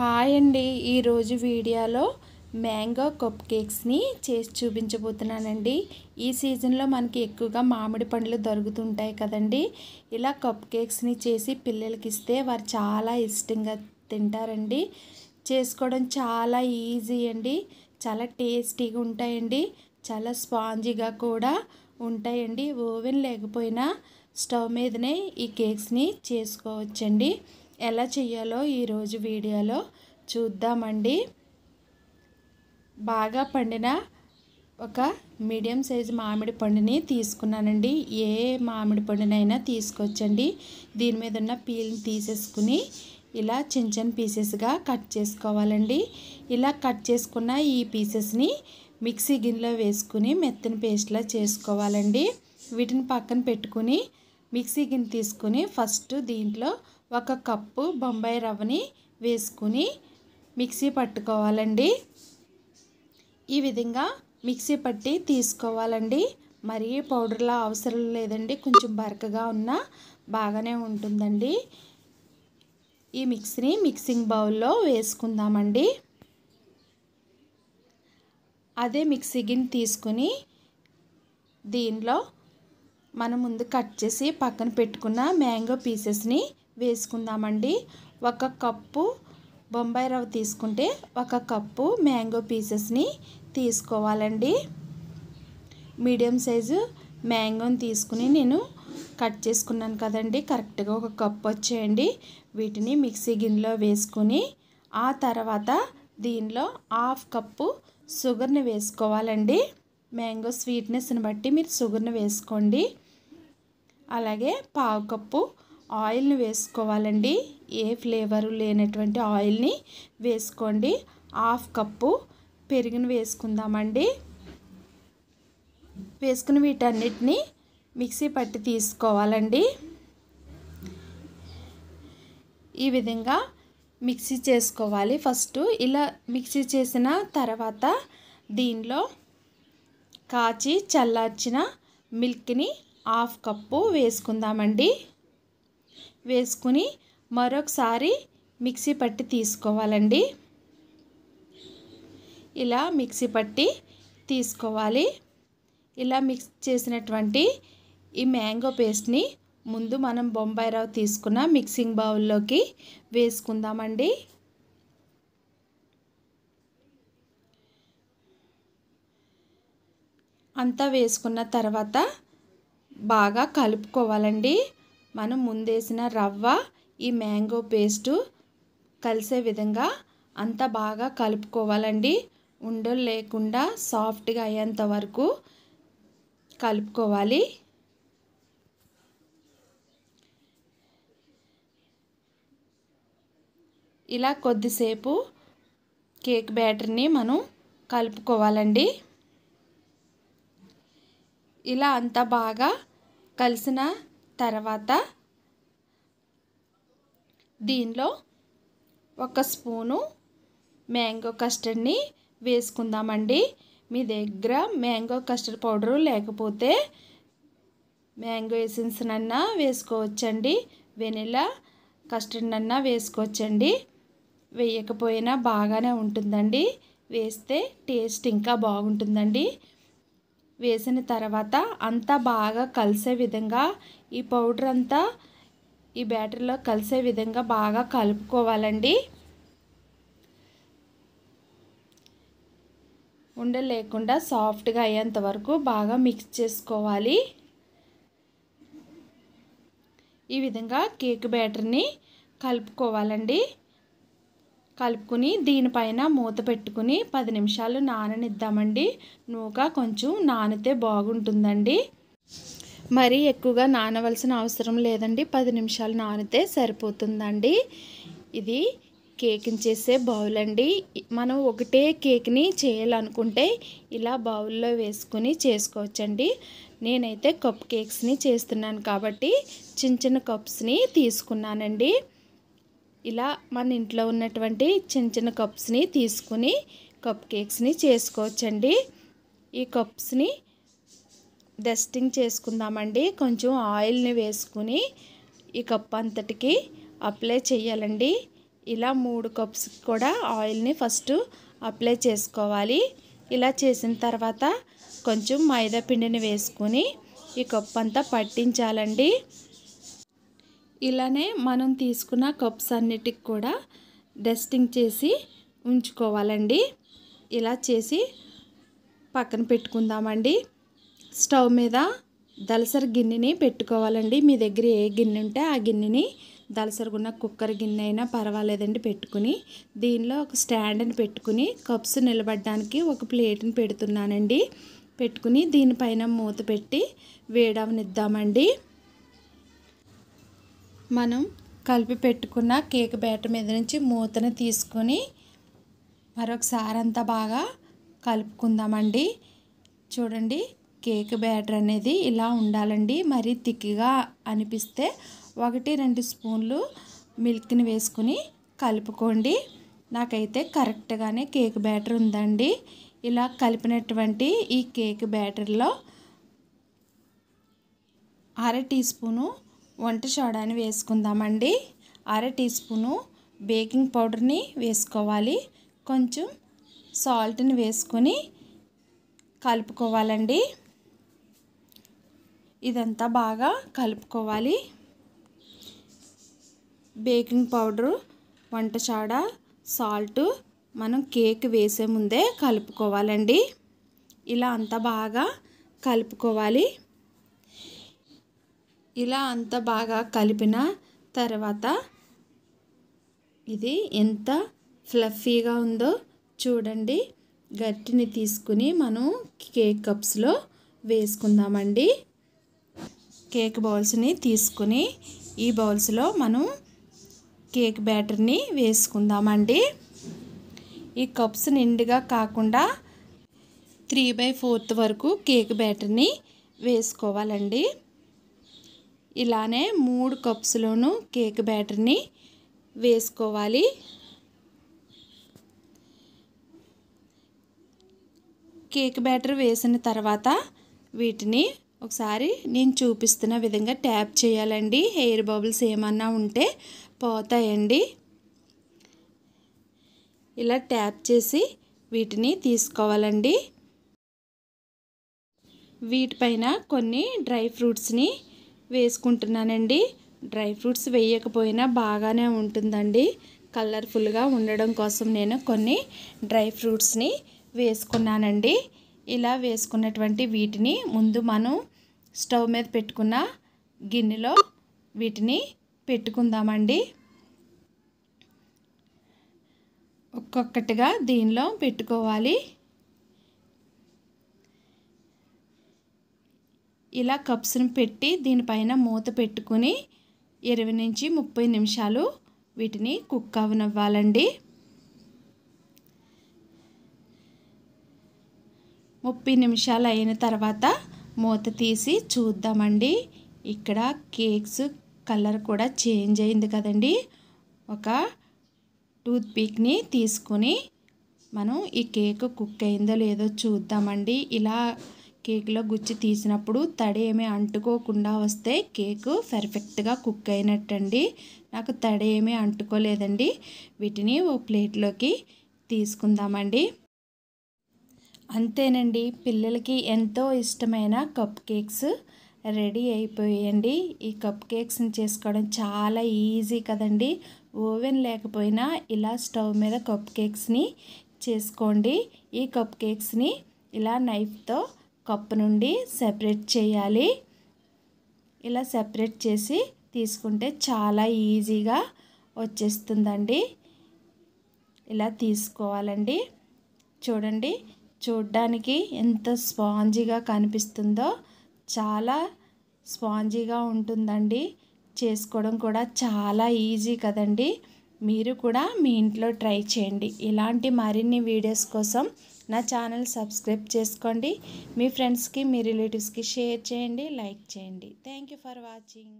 hi అండి ఈరోజు వీడియోలో మ్యాంగో కప్ కేక్స్ని చేసి చూపించబోతున్నానండి ఈ సీజన్లో మనకి ఎక్కువగా మామిడి పండ్లు దొరుకుతుంటాయి కదండి ఇలా కప్ కేక్స్ని చేసి పిల్లలకి ఇస్తే వారు చాలా ఇష్టంగా తింటారండి చేసుకోవడం చాలా ఈజీ అండి చాలా టేస్టీగా ఉంటాయండి చాలా స్పాంజీగా కూడా ఉంటాయండి ఓవెన్ లేకపోయినా స్టవ్ మీదనే ఈ కేక్స్ని చేసుకోవచ్చండి ఎలా చేయాలో ఈరోజు వీడియోలో చూద్దామండి బాగా పండిన ఒక మీడియం సైజు మామిడి పండుని తీసుకున్నానండి ఏ మామిడి పండునైనా తీసుకొచ్చండి దీని మీద ఉన్న పీల్ని తీసేసుకుని ఇలా చిన్న చిన్న పీసెస్గా కట్ చేసుకోవాలండి ఇలా కట్ చేసుకున్న ఈ పీసెస్ని మిక్సీ గిన్నెలో వేసుకుని మెత్తని పేస్ట్లా చేసుకోవాలండి వీటిని పక్కన పెట్టుకుని మిక్సీ గిన్నె తీసుకుని ఫస్ట్ దీంట్లో ఒక కప్పు బొంబాయి రవ్వని వేసుకుని మిక్సీ పట్టుకోవాలండి ఈ విధంగా మిక్సీ పట్టి తీసుకోవాలండి మరీ పౌడర్లా అవసరం లేదండి కొంచెం బరకగా ఉన్నా బాగానే ఉంటుందండి ఈ మిక్సీని మిక్సింగ్ బౌల్లో వేసుకుందామండి అదే మిక్సీ గిన్నె తీసుకుని దీనిలో మనం ముందు కట్ చేసి పక్కన పెట్టుకున్న మ్యాంగో పీసెస్ని వేసుకుందామండి ఒక కప్పు బొంబాయి రవ్వ తీసుకుంటే ఒక కప్పు మ్యాంగో పీసెస్ని తీసుకోవాలండి మీడియం సైజు మ్యాంగోని తీసుకుని నేను కట్ చేసుకున్నాను కదండి కరెక్ట్గా ఒక కప్పు వచ్చేయండి వీటిని మిక్సీ గిన్నెలో వేసుకుని ఆ తర్వాత దీనిలో హాఫ్ కప్పు షుగర్ని వేసుకోవాలండి మ్యాంగో స్వీట్నెస్ని బట్టి మీరు షుగర్ని వేసుకోండి అలాగే పావు కప్పు ఆయిల్ని వేసుకోవాలండి ఏ ఫ్లేవరు లేనటువంటి ఆయిల్ని వేసుకోండి హాఫ్ కప్పు పెరుగును వేసుకుందామండి వేసుకుని వీటన్నిటిని మిక్సీ పట్టి తీసుకోవాలండి ఈ విధంగా మిక్సీ చేసుకోవాలి ఫస్ట్ ఇలా మిక్సీ చేసిన తర్వాత దీనిలో కాచి చల్లార్చిన మిల్క్ని హాఫ్ కప్పు వేసుకుందామండి వేసుకుని మరొకసారి మిక్సీ పట్టి తీసుకోవాలండి ఇలా మిక్సీ పట్టి తీసుకోవాలి ఇలా మిక్స్ చేసినటువంటి ఈ మ్యాంగో పేస్ట్ని ముందు మనం బొంబాయి రవ్వ తీసుకున్న మిక్సింగ్ బౌల్లోకి వేసుకుందామండి అంతా వేసుకున్న తర్వాత బాగా కలుపుకోవాలండి మనం ముందేసిన రవ్వ ఈ మ్యాంగో పేస్టు కలిసే విధంగా అంత బాగా కలుపుకోవాలండి ఉండలు లేకుండా సాఫ్ట్గా అయ్యేంత వరకు కలుపుకోవాలి ఇలా కొద్దిసేపు కేక్ బ్యాటర్ని మనం కలుపుకోవాలండి ఇలా అంత బాగా కలిసిన తర్వాత దీనిలో ఒక స్పూను మ్యాంగో కస్టర్డ్ని వేసుకుందామండి మీ దగ్గర మ్యాంగో కస్టర్డ్ పౌడరు లేకపోతే మ్యాంగో ఎసెన్స్ వేసుకోవచ్చండి వెనిలా కస్టర్డ్ నన్నా వేసుకోవచ్చండి వేయకపోయినా బాగానే ఉంటుందండి వేస్తే టేస్ట్ ఇంకా బాగుంటుందండి వేసిన తర్వాత అంతా బాగా కలిసే విధంగా ఈ పౌడర్ అంతా ఈ బ్యాటర్లో కలిసే విధంగా బాగా కలుపుకోవాలండి ఉండలేకుండా సాఫ్ట్గా అయ్యేంత వరకు బాగా మిక్స్ చేసుకోవాలి ఈ విధంగా కేక్ బ్యాటర్ని కలుపుకోవాలండి కలుపుకుని దీనిపైన మూత పెట్టుకుని పది నిమిషాలు నాననిద్దామండి నూక కొంచెం నానితే బాగుంటుందండి మరి ఎక్కువగా నానవలసిన అవసరం లేదండి పది నిమిషాలు నానితే సరిపోతుందండి ఇది కేక్ని చేసే బౌల్ అండి మనం ఒకటే కేక్ని చేయాలనుకుంటే ఇలా బౌల్లో వేసుకుని చేసుకోవచ్చండి నేనైతే కప్ కేక్స్ని చేస్తున్నాను కాబట్టి చిన్న చిన్న కప్స్ని తీసుకున్నానండి ఇలా మన ఇంట్లో ఉన్నటువంటి చిన్న చిన్న కప్స్ని తీసుకుని కప్ కేక్స్ని చేసుకోవచ్చండి ఈ కప్స్ని డస్టింగ్ చేసుకుందామండి కొంచెం ఆయిల్ని వేసుకుని ఈ కప్ అంతటికి అప్లై చేయాలండి ఇలా మూడు కప్స్ కూడా ఆయిల్ని ఫస్ట్ అప్లై చేసుకోవాలి ఇలా చేసిన తర్వాత కొంచెం మైదా పిండిని వేసుకుని ఈ కప్ అంతా పట్టించాలండి ఇలానే మనం తీసుకున్న కప్స్ అన్నిటికి కూడా డస్టింగ్ చేసి ఉంచుకోవాలండి ఇలా చేసి పక్కన పెట్టుకుందామండి స్టవ్ మీద దలసరి గిన్నెని పెట్టుకోవాలండి మీ దగ్గర ఏ గిన్నె ఉంటే ఆ గిన్నెని ఉన్న కుక్కర్ గిన్నె అయినా పర్వాలేదండి పెట్టుకుని దీనిలో ఒక స్టాండ్ని పెట్టుకుని కప్స్ నిలబడడానికి ఒక ప్లేట్ని పెడుతున్నానండి పెట్టుకుని దీనిపైన మూత పెట్టి వేడవనిద్దామండి మనం కలిపి పెట్టుకున్న కేక్ బ్యాటర్ మీద నుంచి మూతను తీసుకొని మరొకసారి అంతా బాగా కలుపుకుందామండి చూడండి కేక్ బ్యాటర్ అనేది ఇలా ఉండాలండి మరీ తిక్కిగా అనిపిస్తే ఒకటి రెండు స్పూన్లు మిల్క్ని వేసుకుని కలుపుకోండి నాకైతే కరెక్ట్గానే కేక్ బ్యాటర్ ఉందండి ఇలా కలిపినటువంటి ఈ కేక్ బ్యాటర్లో అర టీ స్పూను వంట సోడాని వేసుకుందామండి అర టీ స్పూను బేకింగ్ పౌడర్ని వేసుకోవాలి కొంచెం సాల్ట్ని వేసుకొని కలుపుకోవాలండి ఇదంతా బాగా కలుపుకోవాలి బేకింగ్ పౌడరు వంట సోడా సాల్ట్ మనం కేక్ వేసే ముందే కలుపుకోవాలండి ఇలా అంతా బాగా కలుపుకోవాలి ఇలా అంత బాగా కలిపిన తర్వాత ఇది ఎంత ఫ్లఫీగా ఉందో చూడండి గట్టిని తీసుకుని మనం కేక్ కప్స్లో వేసుకుందామండి కేక్ బౌల్స్ని తీసుకుని ఈ బౌల్స్లో మనం కేక్ బ్యాటర్ని వేసుకుందామండి ఈ కప్స్ నిండుగా కాకుండా త్రీ బై ఫోర్త్ వరకు కేక్ బ్యాటర్ని వేసుకోవాలండి ఇలానే మూడు కప్స్లోనూ కేక్ బ్యాటర్ని వేసుకోవాలి కేక్ బ్యాటర్ వేసిన తర్వాత వీటిని ఒకసారి నేను చూపిస్తున్న విధంగా ట్యాప్ చేయాలండి హెయిర్ బబుల్స్ ఏమన్నా ఉంటే పోతాయండి ఇలా ట్యాప్ చేసి వీటిని తీసుకోవాలండి వీటిపైన కొన్ని డ్రై ఫ్రూట్స్ని వేసుకుంటున్నానండి డ్రై ఫ్రూట్స్ వేయకపోయినా బాగానే ఉంటుందండి కలర్ఫుల్గా ఉండడం కోసం నేను కొన్ని డ్రై ఫ్రూట్స్ని వేసుకున్నానండి ఇలా వేసుకున్నటువంటి వీటిని ముందు మనం స్టవ్ మీద పెట్టుకున్న గిన్నెలో వీటిని పెట్టుకుందామండి ఒక్కొక్కటిగా దీనిలో పెట్టుకోవాలి ఇలా కప్స్ని పెట్టి దీనిపైన మూత పెట్టుకుని ఇరవై నుంచి ముప్పై నిమిషాలు వీటిని కుక్ అవనివ్వాలండి ముప్పై నిమిషాలు అయిన తర్వాత మూత తీసి చూద్దామండి ఇక్కడ కేక్స్ కలర్ కూడా చేంజ్ అయింది కదండి ఒక టూత్ పీక్ని తీసుకుని మనం ఈ కేక్ కుక్ అయిందో లేదో చూద్దామండి ఇలా కేక్లో గుచ్చి తీసినప్పుడు తడి ఏమీ అంటుకోకుండా వస్తే కేకు పర్ఫెక్ట్గా కుక్ అయినట్టండి నాకు తడి ఏమీ అంటుకోలేదండి వీటిని ఓ ప్లేట్లోకి తీసుకుందామండి అంతేనండి పిల్లలకి ఎంతో ఇష్టమైన కప్ కేక్స్ రెడీ అయిపోయాయండి ఈ కప్ కేక్స్ని చేసుకోవడం చాలా ఈజీ కదండి ఓవెన్ లేకపోయినా ఇలా స్టవ్ మీద కప్ కేక్స్ని చేసుకోండి ఈ కప్ కేక్స్ని ఇలా నైఫ్తో కప్పు నుండి సెపరేట్ చేయాలి ఇలా సెపరేట్ చేసి తీసుకుంటే చాలా ఈజీగా వచ్చేస్తుందండి ఇలా తీసుకోవాలండి చూడండి చూడ్డానికి ఎంత స్పాంజీగా కనిపిస్తుందో చాలా స్పాంజీగా ఉంటుందండి చేసుకోవడం కూడా చాలా ఈజీ కదండి మీరు కూడా మీ ఇంట్లో ట్రై చేయండి ఇలాంటి మరిన్ని వీడియోస్ కోసం నా ఛానల్ సబ్స్క్రైబ్ చేసుకోండి మీ ఫ్రెండ్స్కి మీ రిలేటివ్స్కి షేర్ చేయండి లైక్ చేయండి థ్యాంక్ యూ ఫర్ వాచింగ్